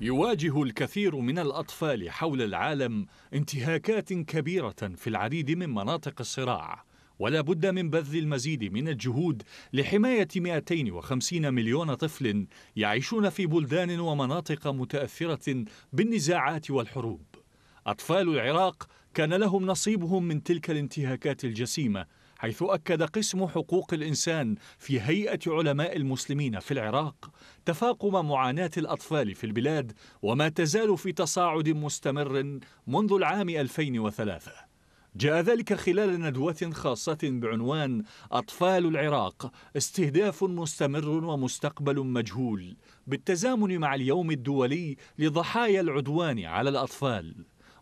يواجه الكثير من الأطفال حول العالم انتهاكات كبيرة في العديد من مناطق الصراع ولا بد من بذل المزيد من الجهود لحماية 250 مليون طفل يعيشون في بلدان ومناطق متأثرة بالنزاعات والحروب أطفال العراق كان لهم نصيبهم من تلك الانتهاكات الجسيمة حيث أكد قسم حقوق الإنسان في هيئة علماء المسلمين في العراق تفاقم معاناة الأطفال في البلاد وما تزال في تصاعد مستمر منذ العام 2003 جاء ذلك خلال ندوة خاصة بعنوان أطفال العراق استهداف مستمر ومستقبل مجهول بالتزامن مع اليوم الدولي لضحايا العدوان على الأطفال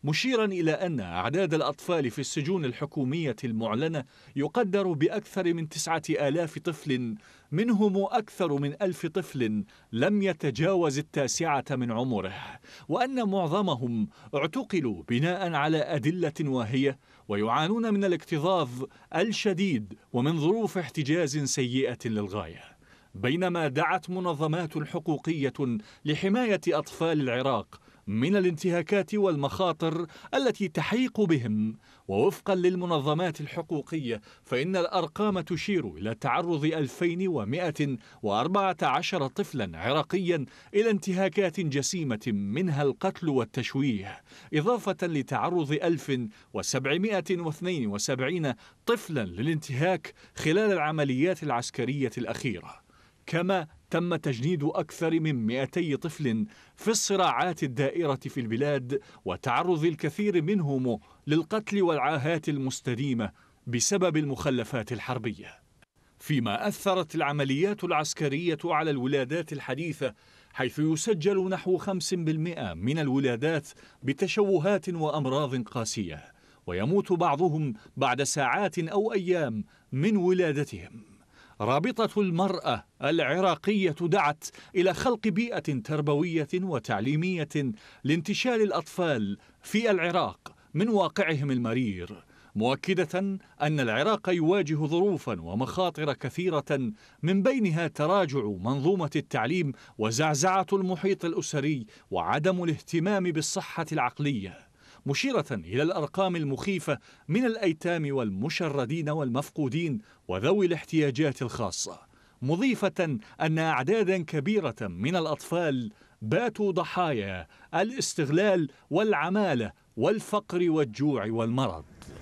مشيرا إلى أن أعداد الأطفال في السجون الحكومية المعلنة يقدر بأكثر من تسعة آلاف طفل منهم أكثر من ألف طفل لم يتجاوز التاسعة من عمره وأن معظمهم اعتقلوا بناء على أدلة واهية ويعانون من الاكتظاظ الشديد ومن ظروف احتجاز سيئة للغاية بينما دعت منظمات حقوقية لحماية أطفال العراق من الانتهاكات والمخاطر التي تحيق بهم ووفقا للمنظمات الحقوقية فإن الأرقام تشير إلى تعرض 2114 طفلا عراقيا إلى انتهاكات جسيمة منها القتل والتشويه إضافة لتعرض 1772 طفلا للانتهاك خلال العمليات العسكرية الأخيرة كما تم تجنيد أكثر من 200 طفل في الصراعات الدائرة في البلاد وتعرض الكثير منهم للقتل والعاهات المستديمة بسبب المخلفات الحربية فيما أثرت العمليات العسكرية على الولادات الحديثة حيث يسجل نحو 5% من الولادات بتشوهات وأمراض قاسية ويموت بعضهم بعد ساعات أو أيام من ولادتهم رابطة المرأة العراقية دعت إلى خلق بيئة تربوية وتعليمية لانتشال الأطفال في العراق من واقعهم المرير مؤكدة أن العراق يواجه ظروفا ومخاطر كثيرة من بينها تراجع منظومة التعليم وزعزعة المحيط الأسري وعدم الاهتمام بالصحة العقلية مشيرة إلى الأرقام المخيفة من الأيتام والمشردين والمفقودين وذوي الاحتياجات الخاصة مضيفة أن أعدادا كبيرة من الأطفال باتوا ضحايا الاستغلال والعمالة والفقر والجوع والمرض